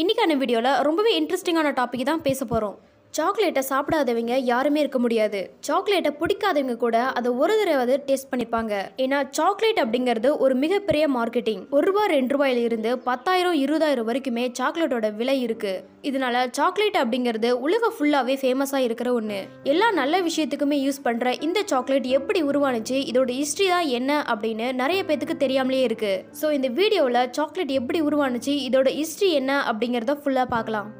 இன்றைக்கான வீடியோவில் ரொம்பவே இன்ட்ரெஸ்டிங்கான டாபிக் தான் பேச போகிறோம் சாக்லேட்டை சாப்பிடாதவங்க யாருமே இருக்க முடியாது சாக்லேட்டை பிடிக்காதவங்க கூட அதை ஒரு தடவை டேஸ்ட் பண்ணிப்பாங்க ஏன்னா சாக்லேட் அப்படிங்கிறது ஒரு மிகப்பெரிய மார்க்கெட்டிங் ஒரு ரூபா ரெண்டு ரூபாயில இருந்து பத்தாயிரம் இருபதாயிரம் வரைக்குமே சாக்லேட்டோட விலை இருக்கு இதனால சாக்லேட் அப்படிங்கிறது உலகம் ஃபுல்லாவே ஃபேமஸாக இருக்கிற ஒன்று எல்லா நல்ல விஷயத்துக்குமே யூஸ் பண்ற இந்த சாக்லேட் எப்படி உருவானுச்சு இதோட ஹிஸ்ட்ரி தான் என்ன அப்படின்னு நிறைய பேத்துக்கு தெரியாமலே இருக்கு ஸோ இந்த வீடியோவில் சாக்லேட் எப்படி உருவானுச்சு இதோட ஹிஸ்ட்ரி என்ன அப்படிங்கறத ஃபுல்லாக பார்க்கலாம்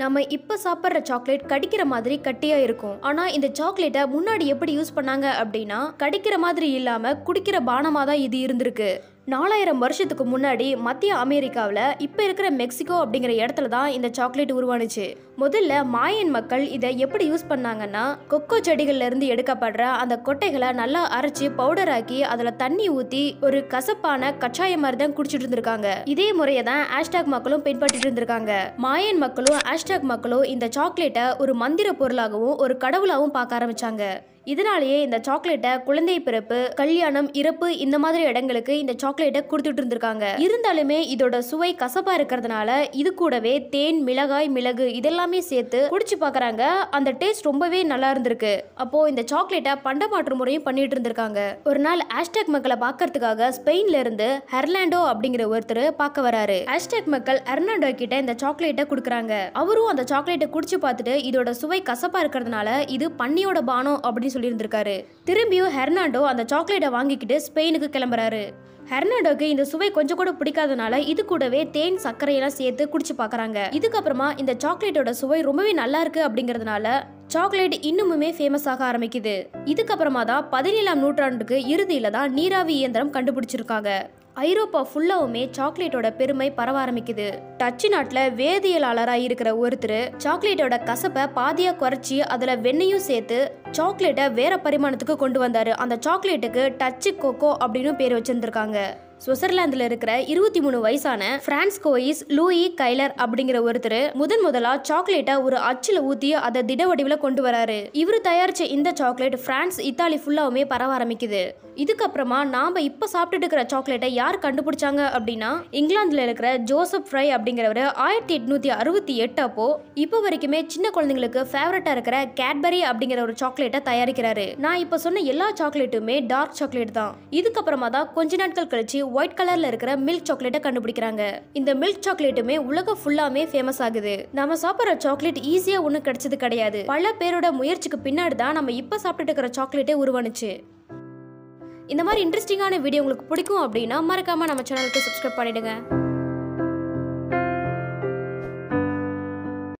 நம்ம இப்போ சாப்பிட்ற சாக்லேட் கடிக்கிற மாதிரி கட்டியாக இருக்கும் ஆனால் இந்த சாக்லேட்டை முன்னாடி எப்படி யூஸ் பண்ணாங்க அப்படின்னா கடிக்கிற மாதிரி இல்லாமல் குடிக்கிற பானமாக தான் இது இருந்திருக்கு நாலாயிரம் வருஷத்துக்கு முன்னாடி மத்திய அமெரிக்காவில் இப்போ இருக்கிற மெக்சிகோ அப்படிங்கிற இடத்துல தான் இந்த சாக்லேட் உருவானுச்சு முதல்ல மாயன் மக்கள் இதை எப்படி யூஸ் பண்ணாங்கன்னா கொக்கோ செடிகள்லேருந்து எடுக்கப்படுற அந்த கொட்டைகளை நல்லா அரைச்சி பவுடர் ஆக்கி அதில் தண்ணி ஊற்றி ஒரு கசப்பான கச்சாய மாதிரி தான் குடிச்சிட்டு இருந்திருக்காங்க இதே முறையை தான் ஹேஷ்டாக் மக்களும் பின்பற்றிட்டு இருந்திருக்காங்க மாயன் மக்களும் ஹேஷ்டாக் மக்களும் இந்த சாக்லேட்டை ஒரு மந்திர பொருளாகவும் ஒரு கடவுளாகவும் பார்க்க ஆரம்பிச்சாங்க இதனாலேயே இந்த சாக்லேட்டை குழந்தை பிறப்பு கல்யாணம் இறப்பு இந்த மாதிரி இடங்களுக்கு இந்த சாக்லேட்டை கொடுத்துட்டு இருந்திருக்காங்க இருந்தாலுமே இதோட சுவை கசப்பா இருக்கிறதுனால இது கூடவே தேன் மிளகாய் மிளகு இதெல்லாமே சேர்த்து குடிச்சு பாக்குறாங்க அந்த டேஸ்ட் ரொம்பவே நல்லா இருந்திருக்கு அப்போ இந்த சாக்லேட்டை பண்டமாற்று முறையும் பண்ணிட்டு இருந்திருக்காங்க ஒரு நாள் ஆஸ்டாக் மக்களை பாக்குறதுக்காக ஸ்பெயின்ல இருந்து ஹெர்லாண்டோ அப்படிங்கிற ஒருத்தர் பார்க்க வராரு ஆஸ்டாக் மக்கள் ஹெர்னாண்டோ கிட்ட இந்த சாக்லேட்டை கொடுக்குறாங்க அவரும் அந்த சாக்லேட்டை குடிச்சு பார்த்துட்டு இதோட சுவை கசப்பா இருக்கிறதுனால இது பண்ணியோட பானம் அப்படின்னு சொல்லியிருந்திருக்காரு திரும்பியும் ஹெர்னாண்டோ அந்த சாக்லேட்டை வாங்கிக்கிட்டு ஸ்பெயினுக்கு கிளம்புறாரு ஹெர்னாண்டோக்கு இந்த சுவை கொஞ்சம் கூட பிடிக்காதனால இது கூடவே தேன் சர்க்கரையெல்லாம் சேர்த்து குடிச்சு பாக்குறாங்க இதுக்கப்புறமா இந்த சாக்லேட்டோட சுவை ரொம்பவே நல்லா இருக்கு அப்படிங்கறதுனால சாக்லேட் இன்னுமுமே ஃபேமஸ் ஆக ஆரம்பிக்குது இதுக்கப்புறமா தான் பதினேழாம் நூற்றாண்டுக்கு இறுதியில தான் நீராவி இயந்திரம் கண்டுபிடிச்சிருக்காங்க ஐரோப்பா ஃபுல்லாவுமே சாக்லேட்டோட பெருமை பரவ ஆரம்பிக்குது டச்சு நாட்டில் வேதியியலாளராக இருக்கிற ஒருத்தர் சாக்லேட்டோட கசப்பை பாதியாக குறைச்சி அதில் வெண்ணையும் சேர்த்து சாக்லேட்டை வேற பரிமாணத்துக்கு கொண்டு வந்தாரு அந்த சாக்லேட்டுக்கு டச்சு கோகோ அப்படின்னு பேர் வச்சிருந்திருக்காங்க சுவிட்சர்லாந்துல இருக்கிற இருபத்தி மூணு வயசான பிரான்ஸ் கோயிஸ் லூயி கைலர் அப்படிங்கிற ஒருத்தர் முதன் முதலா சாக்லேட்டை ஒரு அச்சில் ஊற்றி அதை திட வடிவில் கொண்டு வராரு இவர் தயாரிச்ச இந்த சாக்லேட் பிரான்ஸ் இத்தாலி ஃபுல்லாவுமே பரவ ஆரம்பிக்குது இதுக்கப்புறமா நாம் இப்போ சாப்பிட்டுட்டு இருக்கிற சாக்லேட்டை யார் கண்டுபிடிச்சாங்க அப்படின்னா இங்கிலாந்தில் இருக்கிற ஜோசப் ஃப்ரை அப்படிங்கிறவர் ஆயிரத்தி எட்நூற்றி அறுபத்தி எட்டு அப்போ இப்போ வரைக்குமே சின்ன குழந்தைங்களுக்கு ஃபேவரட்டா இருக்கிற கேட்பரி அப்படிங்கிற ஒரு சாக்லேட்டை தயாரிக்கிறாரு நான் இப்போ சொன்ன எல்லா சாக்லேட்டுமே டார்க் சாக்லேட் தான் இதுக்கப்புறமா தான் கொஞ்ச நாட்கள் கழிச்சு ஒயிட் கலர்ல இருக்கிற மில்க் சாக்லேட்டை கண்டுபிடிக்கிறாங்க இந்த மில்க் சாக்லேட்டுமே உலகம் ஃபுல்லாமே ஃபேமஸ் ஆகுது நம்ம சாப்பிட்ற சாக்லேட் ஈஸியா ஒண்ணு கிடைச்சது கிடையாது பல பேரோட முயற்சிக்கு பின்னாடி தான் நம்ம இப்போ சாப்பிட்டுட்டு இருக்கிற சாக்லேட்டே உருவானுச்சு இந்த மாதிரி இன்ட்ரெஸ்டிங்கான வீடியோ உங்களுக்கு பிடிக்கும் அப்படின்னா மறக்காம நம்ம சேனலுக்கு சப்ஸ்கிரைப் பண்ணிடுங்க